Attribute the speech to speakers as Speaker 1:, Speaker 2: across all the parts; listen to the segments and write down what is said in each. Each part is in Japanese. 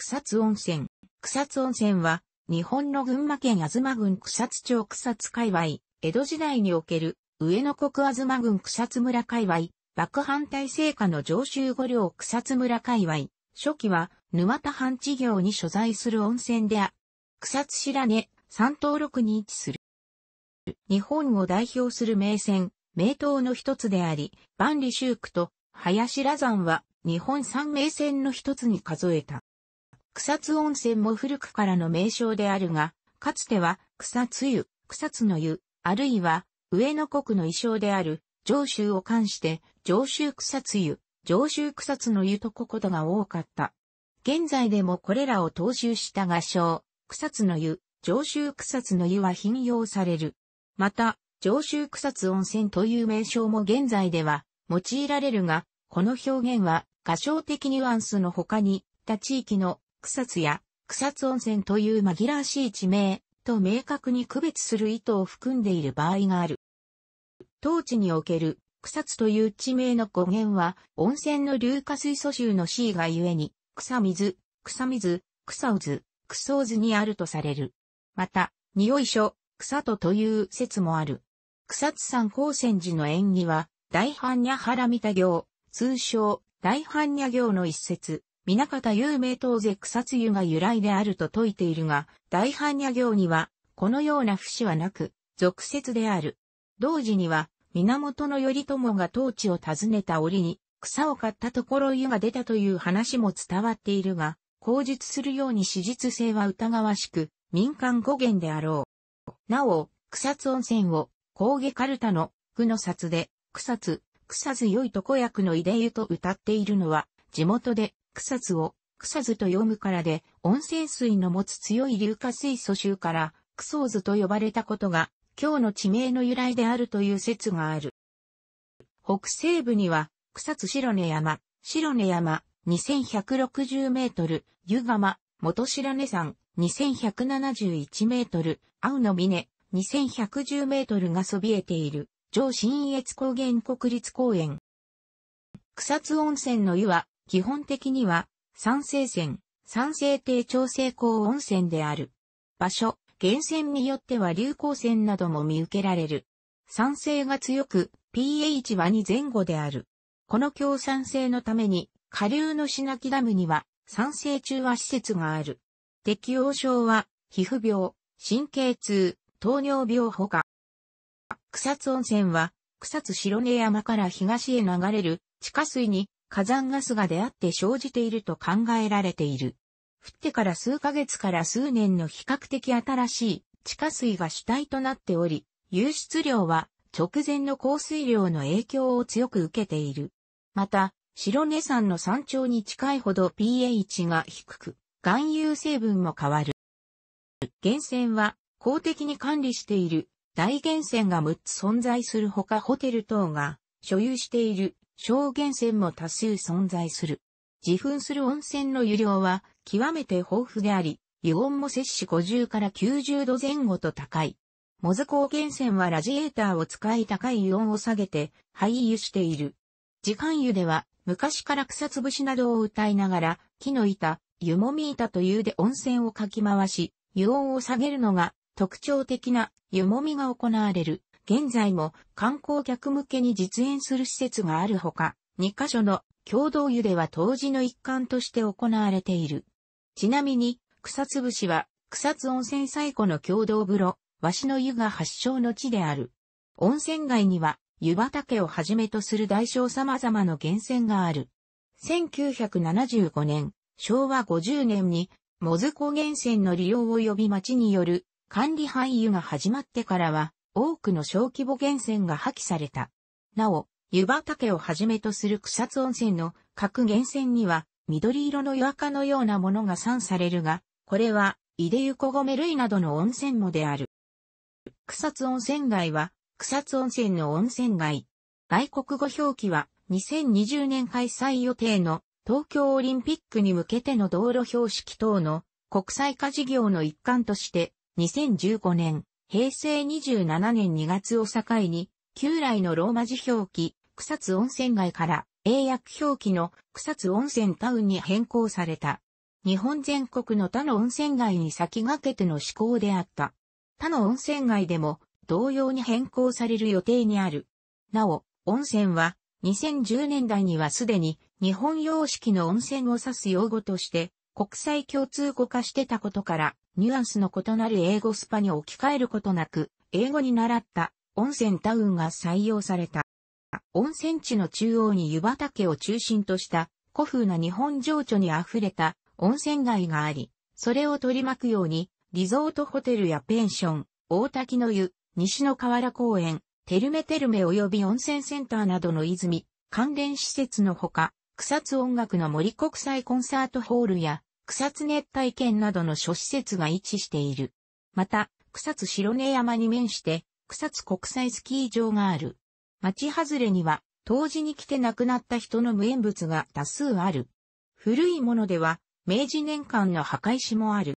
Speaker 1: 草津温泉。草津温泉は、日本の群馬県東郡草津町草津界隈、江戸時代における、上野国東郡草津村界隈、幕藩体制下の上州五稜草津村界隈、初期は、沼田藩地業に所在する温泉であ、草津白根、三登六に位置する。日本を代表する名泉、名湯の一つであり、万里修区と林羅山は日本三名泉の一つに数えた。草津温泉も古くからの名称であるが、かつては草津湯、草津の湯、あるいは上野国の衣装である上州を冠して上州草津湯、上州草津の湯とこことが多かった。現在でもこれらを踏襲した画商、草津の湯、上州草津の湯は頻用される。また、上州草津温泉という名称も現在では用いられるが、この表現は画商的ニュアンスの他に、他地域の草津や草津温泉という紛らわしい地名と明確に区別する意図を含んでいる場合がある。当地における草津という地名の語源は温泉の硫化水素臭の C がゆえに草水、草水、草渦、草渦にあるとされる。また、匂い所、草戸という説もある。草津山高専寺の縁起は大般若原見た行、通称大般若行の一節。水方有名当然草津湯が由来であると説いているが、大般若行には、このような節はなく、俗説である。同時には、源頼朝が当地を訪ねた折に、草を刈ったところ湯が出たという話も伝わっているが、口述するように史実性は疑わしく、民間語源であろう。なお、草津温泉を、高下カルタの、具の札で、草津、草津良いとこ役の出湯と歌っているのは、地元で草津を草津と読むからで、温泉水の持つ強い硫化水素臭から、クソーズと呼ばれたことが、今日の地名の由来であるという説がある。北西部には、草津白根山、白根山、2160メートル、湯釜、元白根山、2171メートル、青の峰、2110メートルがそびえている、上信越高原国立公園。草津温泉の湯は、基本的には、酸性泉、酸性低調整高温泉である。場所、源泉によっては流行泉なども見受けられる。酸性が強く、pH は2前後である。この強酸性のために、下流の品木ダムには、酸性中和施設がある。適応症は、皮膚病、神経痛、糖尿病ほか。草津温泉は、草津白根山から東へ流れる地下水に火山ガスが出会って生じていると考えられている。降ってから数ヶ月から数年の比較的新しい地下水が主体となっており、湧出量は直前の降水量の影響を強く受けている。また、白根山の山頂に近いほど pH が低く、含有成分も変わる。源泉は公的に管理している大源泉が6つ存在するほかホテル等が所有している小源泉も多数存在する。自噴する温泉の湯量は極めて豊富であり、湯温も摂氏50から90度前後と高い。モズ高原泉はラジエーターを使い高い湯温を下げて廃油している。時間湯では昔から草潰しなどを歌いながら木の板、湯もみ板というで温泉をかき回し、湯温を下げるのが特徴的な湯もみが行われる。現在も観光客向けに実演する施設があるほか、2カ所の共同湯では当時の一環として行われている。ちなみに、草津節は草津温泉最古の共同風呂、鷲の湯が発祥の地である。温泉街には湯畑をはじめとする大小様々の源泉がある。1975年、昭和50年に、モズコ源泉の利用及び町による管理範囲が始まってからは、多くの小規模源泉が破棄された。なお、湯畑をはじめとする草津温泉の各源泉には緑色の湯垢のようなものが散されるが、これは、井ゆこごめ類などの温泉もである。草津温泉街は、草津温泉の温泉街。外国語表記は、2020年開催予定の東京オリンピックに向けての道路標識等の国際化事業の一環として、2015年平成27年2月を境に、旧来のローマ字表記、草津温泉街から英訳表記の草津温泉タウンに変更された。日本全国の他の温泉街に先駆けての施行であった。他の温泉街でも同様に変更される予定にある。なお、温泉は2010年代にはすでに日本様式の温泉を指す用語として国際共通語化してたことからニュアンスの異なる英語スパに置き換えることなく、英語に習った温泉タウンが採用された。温泉地の中央に湯畑を中心とした古風な日本情緒に溢れた温泉街があり、それを取り巻くようにリゾートホテルやペンション、大滝の湯、西の河原公園、テルメテルメ及び温泉センターなどの泉、関連施設のほか、草津音楽の森国際コンサートホールや草津熱帯圏などの諸施設が位置している。また、草津白根山に面して、草津国際スキー場がある。町外れには、当時に来て亡くなった人の無縁物が多数ある。古いものでは、明治年間の墓石もある。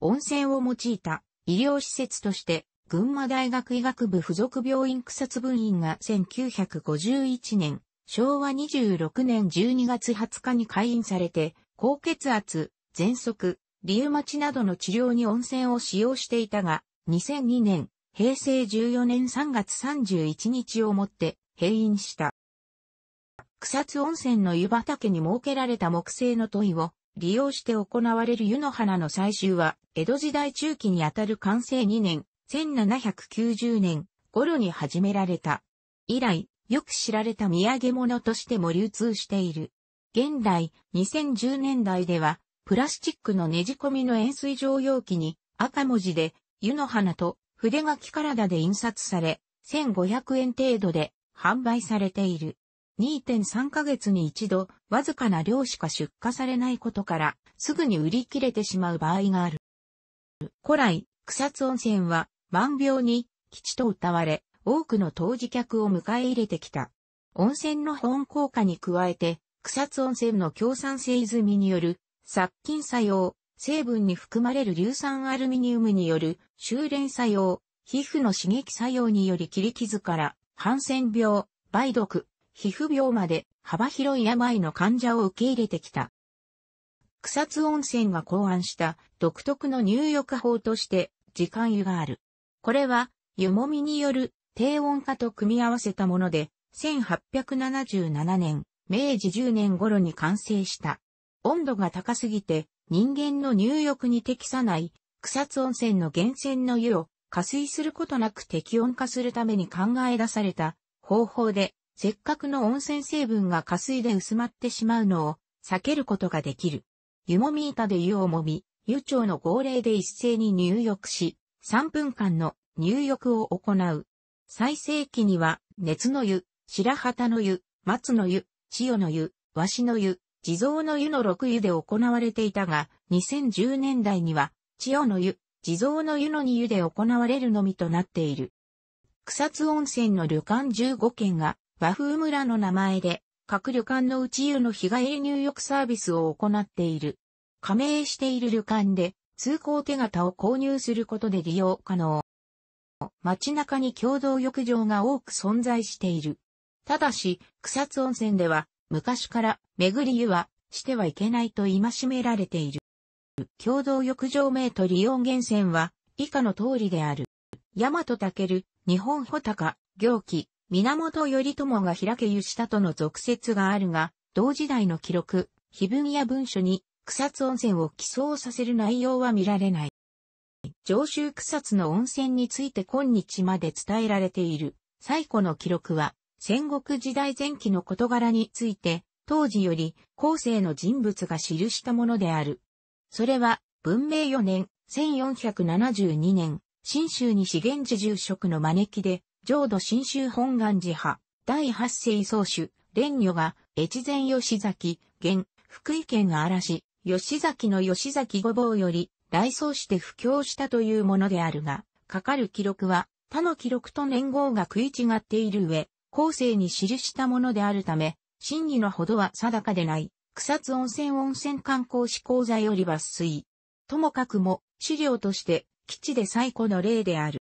Speaker 1: 温泉を用いた医療施設として、群馬大学医学部附属病院草津分院が1951年、昭和26年12月20日に開院されて、高血圧、喘息、リウマチなどの治療に温泉を使用していたが、2002年、平成14年3月31日をもって閉院した。草津温泉の湯畑に設けられた木製の問いを利用して行われる湯の花の採集は、江戸時代中期にあたる完成2年、1790年頃に始められた。以来、よく知られた土産物としても流通している。現代、2010年代では、プラスチックのねじ込みの円錐状容器に、赤文字で、湯の花と筆書き体で印刷され、1500円程度で販売されている。2.3ヶ月に一度、わずかな量しか出荷されないことから、すぐに売り切れてしまう場合がある。古来、草津温泉は、万病に、基地と謳われ、多くの当時客を迎え入れてきた。温泉の保温効果に加えて、草津温泉の強酸性泉による殺菌作用、成分に含まれる硫酸アルミニウムによる修練作用、皮膚の刺激作用により切り傷からハンセン病、梅毒、皮膚病まで幅広い病の患者を受け入れてきた。草津温泉が考案した独特の入浴法として時間湯がある。これは湯もみによる低温化と組み合わせたもので1877年明治10年頃に完成した。温度が高すぎて人間の入浴に適さない草津温泉の源泉の湯を加水することなく適温化するために考え出された方法でせっかくの温泉成分が加水で薄まってしまうのを避けることができる。湯もみ板で湯をもみ、湯長の号令で一斉に入浴し、3分間の入浴を行う。最盛期には熱の湯、白旗の湯、松の湯、千代の湯、鷲の湯、地蔵の湯の六湯で行われていたが、2010年代には、千代の湯、地蔵の湯の二湯で行われるのみとなっている。草津温泉の旅館15軒が、和風村の名前で、各旅館の内湯の日帰り入浴サービスを行っている。加盟している旅館で、通行手形を購入することで利用可能。街中に共同浴場が多く存在している。ただし、草津温泉では、昔から、巡り湯は、してはいけないと戒められている。共同浴場名と利用源泉は、以下の通りである。大和武、日本穂高、行基、源頼朝が開け湯したとの俗説があるが、同時代の記録、碑文や文書に草津温泉を起草させる内容は見られない。上州草津の温泉について今日まで伝えられている最古の記録は戦国時代前期の事柄について、当時より後世の人物が記したものである。それは、文明4年、1472年、新州西源寺住職の招きで、浄土新州本願寺派、第八世宗主、蓮女が、越前吉崎、現、福井県嵐、吉崎の吉崎御坊より、来宗して布教したというものであるが、かかる記録は、他の記録と年号が食い違っている上、後世に記したものであるため、真偽のほどは定かでない、草津温泉温泉観光志向座より抜粋。ともかくも、資料として、基地で最古の例である。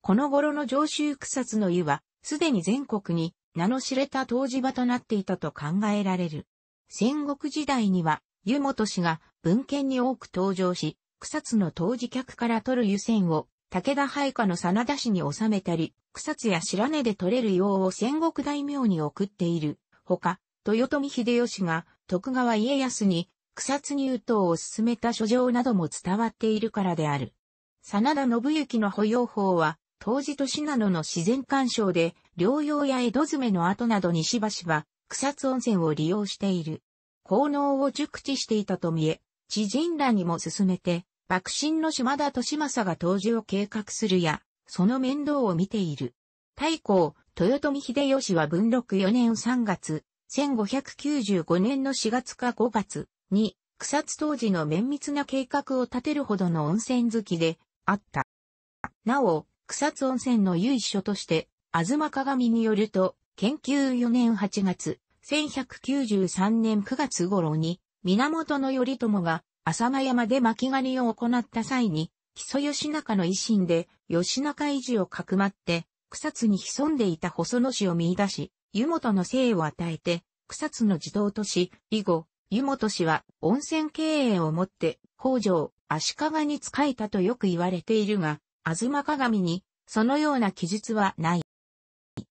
Speaker 1: この頃の上州草津の湯は、すでに全国に名の知れた湯治場となっていたと考えられる。戦国時代には、湯本氏が文献に多く登場し、草津の湯治客から取る湯船を武田配下の真田氏に収めたり、草津や白根で取れる用を戦国大名に送っている。ほか、豊臣秀吉が徳川家康に草津入党を進めた書状なども伝わっているからである。真田信行の保養法は、当時と信濃の自然干渉で、療養や江戸詰めの後などにしばしば、草津温泉を利用している。効能を熟知していたと見え、知人らにも勧めて、幕臣の島田利政が当時を計画するや、その面倒を見ている。太閤、豊臣秀吉は文禄4年3月、1595年の4月か5月に、草津当時の綿密な計画を立てるほどの温泉好きであった。なお、草津温泉の由緒として、東鏡によると、研究4年8月、1193年9月頃に、源頼朝が浅間山で巻狩りを行った際に、木曽義仲の維新で、義仲維持をかくまって、草津に潜んでいた細野氏を見出し、湯本の姓を与えて、草津の児童都市、以後、湯本氏は温泉経営をもって、北条、足利に仕えたとよく言われているが、妻鏡に、そのような記述はない。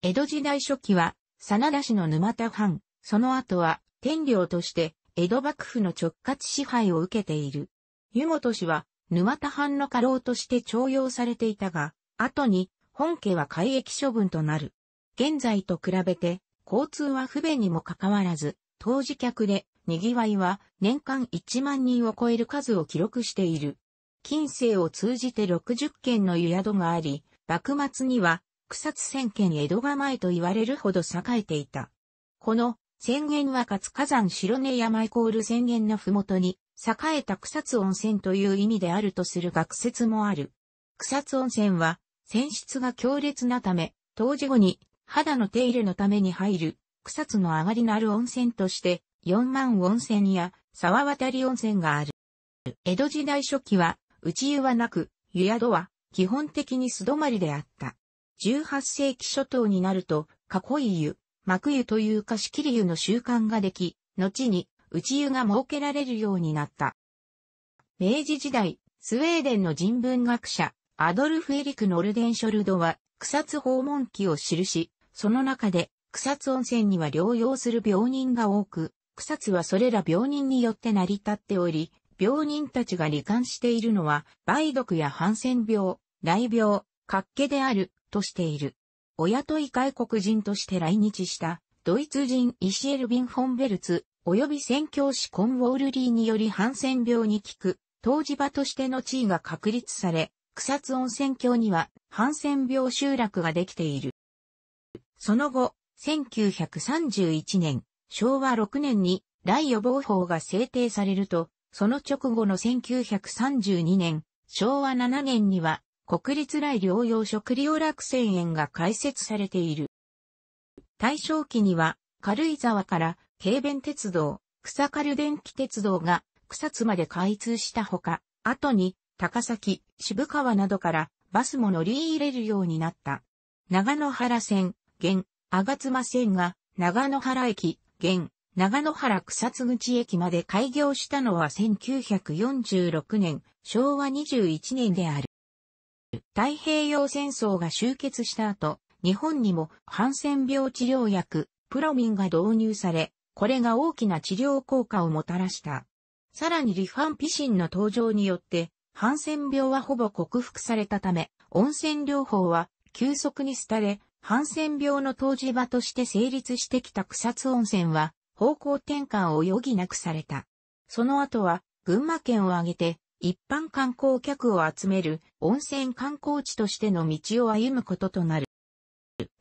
Speaker 1: 江戸時代初期は、真田氏の沼田藩、その後は、天領として、江戸幕府の直轄支配を受けている。湯本氏は、沼田藩の家老として徴用されていたが、後に、本家は改役処分となる。現在と比べて、交通は不便にもかかわらず、当時客で、賑わいは年間1万人を超える数を記録している。近世を通じて60件の湯宿があり、幕末には草津千軒江戸構えと言われるほど栄えていた。この宣言はつ、火山白根山イコール宣言のふもとに、栄えた草津温泉という意味であるとする学説もある。草津温泉は、泉質が強烈なため、当時後に肌の手入れのために入る草津の上がりのある温泉として、四万温泉や沢渡り温泉がある。江戸時代初期は、内湯はなく、湯宿は基本的に素泊まりであった。18世紀初頭になると、囲い湯、幕湯という貸し切り湯の習慣ができ、後に内湯が設けられるようになった。明治時代、スウェーデンの人文学者、アドルフ・エリク・ノルデンショルドは、草津訪問記を記し、その中で、草津温泉には療養する病人が多く、草津はそれら病人によって成り立っており、病人たちが罹患しているのは、梅毒やハンセン病、大病、滑気である、としている。お雇い外国人として来日したドイツ人イシエルビン・フォンベルツ、及び宣教師コン・ウォールリーによりハンセン病に効く、当時場としての地位が確立され、草津温泉郷にはハンセン病集落ができている。その後、1931年、昭和6年に、大予防法が制定されると、その直後の1932年、昭和7年には、国立来療養食料落選園が開設されている。大正期には、軽井沢から軽便鉄道、草軽電気鉄道が草津まで開通したほか、後に高崎、渋川などからバスも乗り入れるようになった。長野原線、現、あがつ線が長野原駅、現、長野原草津口駅まで開業したのは1946年、昭和21年である。太平洋戦争が終結した後、日本にもハンセン病治療薬、プロミンが導入され、これが大きな治療効果をもたらした。さらにリファンピシンの登場によって、ハンセン病はほぼ克服されたため、温泉療法は急速に廃れ、ハンセン病の当時場として成立してきた草津温泉は方向転換を余儀なくされた。その後は群馬県を挙げて一般観光客を集める温泉観光地としての道を歩むこととなる。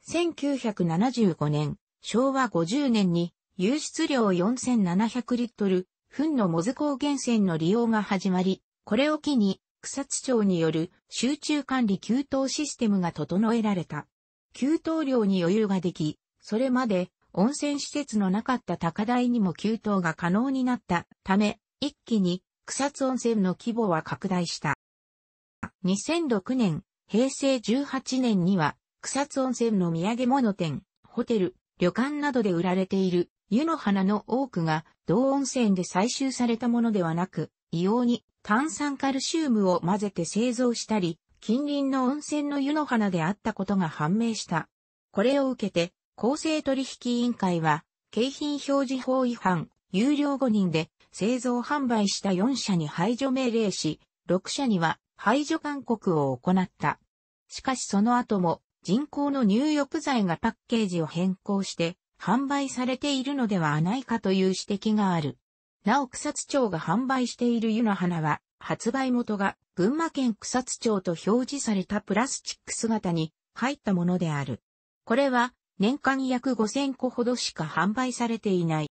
Speaker 1: 1975年、昭和50年に、湧出量4700リットル、糞のモズ高原泉の利用が始まり、これを機に、草津町による集中管理給湯システムが整えられた。給湯量に余裕ができ、それまで温泉施設のなかった高台にも給湯が可能になったため、一気に草津温泉の規模は拡大した。2006年、平成18年には、草津温泉の土産物店、ホテル、旅館などで売られている湯の花の多くが、同温泉で採集されたものではなく、異様に炭酸カルシウムを混ぜて製造したり、近隣の温泉の湯の花であったことが判明した。これを受けて、公正取引委員会は、景品表示法違反、有料誤認で、製造販売した4社に排除命令し、6社には排除勧告を行った。しかしその後も人工の入浴剤がパッケージを変更して販売されているのではないかという指摘がある。なお草津町が販売している湯の花は発売元が群馬県草津町と表示されたプラスチック姿に入ったものである。これは年間約5000個ほどしか販売されていない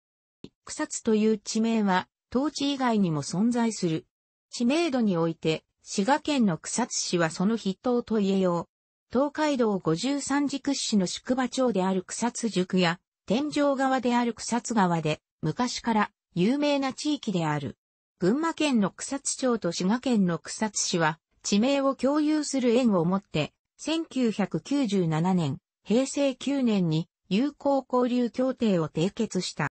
Speaker 1: 草津という地名は、当地以外にも存在する。知名度において、滋賀県の草津市はその筆頭と言えよう。東海道五十三軸屈指の宿場町である草津宿や、天井側である草津川で、昔から有名な地域である。群馬県の草津町と滋賀県の草津市は、地名を共有する縁をもって、1997年、平成9年に友好交流協定を締結した。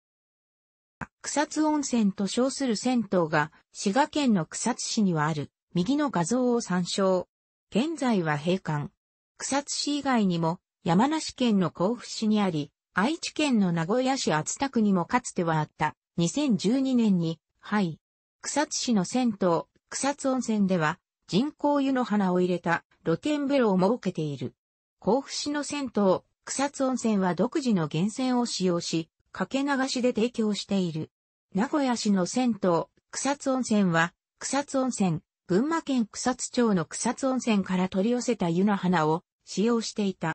Speaker 1: 草津温泉と称する銭湯が、滋賀県の草津市にはある、右の画像を参照。現在は閉館。草津市以外にも、山梨県の甲府市にあり、愛知県の名古屋市厚田区にもかつてはあった。2012年に、はい。草津市の銭湯、草津温泉では、人工湯の花を入れた露天風呂を設けている。甲府市の銭湯、草津温泉は独自の源泉を使用し、かけ流しで提供している。名古屋市の銭湯、草津温泉は、草津温泉、群馬県草津町の草津温泉から取り寄せた湯の花を使用していた。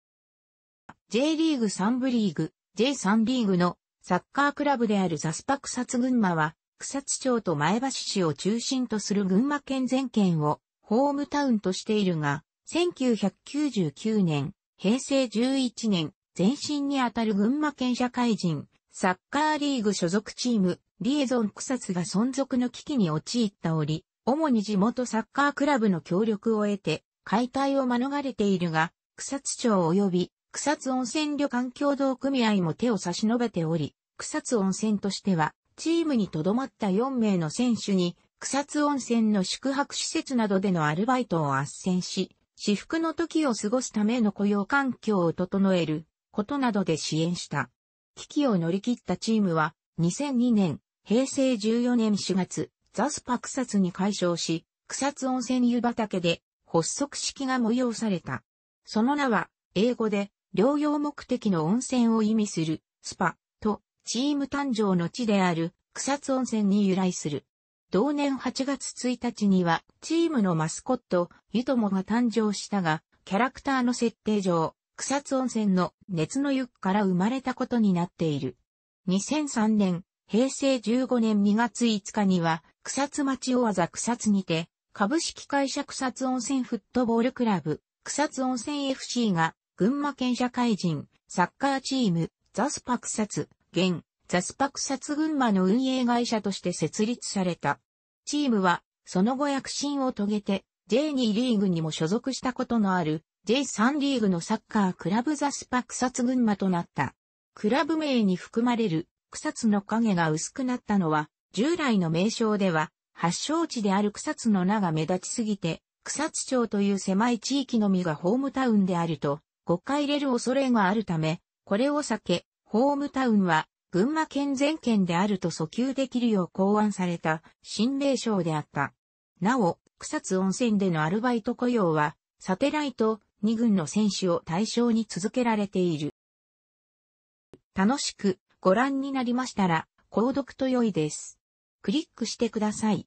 Speaker 1: J リーグ3部リーグ、J3 リーグのサッカークラブであるザスパ草津群馬は、草津町と前橋市を中心とする群馬県全県をホームタウンとしているが、1999年、平成11年、前身にあたる群馬県社会人、サッカーリーグ所属チーム、リエゾン草津が存続の危機に陥った折、主に地元サッカークラブの協力を得て、解体を免れているが、草津町及び草津温泉旅館協同組合も手を差し伸べており、草津温泉としては、チームに留まった4名の選手に、草津温泉の宿泊施設などでのアルバイトを斡旋し、私服の時を過ごすための雇用環境を整えることなどで支援した。危機を乗り切ったチームは、2002年、平成14年4月、ザスパ草津に解消し、草津温泉湯畑で発足式が催された。その名は、英語で、療養目的の温泉を意味する、スパ、と、チーム誕生の地である、草津温泉に由来する。同年8月1日には、チームのマスコット、湯ともが誕生したが、キャラクターの設定上、草津温泉の熱の湯から生まれたことになっている。2003年、平成15年2月5日には、草津町大技草津にて、株式会社草津温泉フットボールクラブ、草津温泉 FC が、群馬県社会人、サッカーチーム、ザスパ草津、現、ザスパ草津群馬の運営会社として設立された。チームは、その後躍進を遂げて、J2 リーグにも所属したことのある、J3 リーグのサッカークラブザスパ草津群馬となった。クラブ名に含まれる草津の影が薄くなったのは、従来の名称では、発祥地である草津の名が目立ちすぎて、草津町という狭い地域のみがホームタウンであると、誤解れる恐れがあるため、これを避け、ホームタウンは、群馬県全県であると訴求できるよう考案された新名称であった。なお、草津温泉でのアルバイト雇用は、サテライト、2軍の選手を対象に続けられている。楽しくご覧になりましたら、購読と良いです。クリックしてください。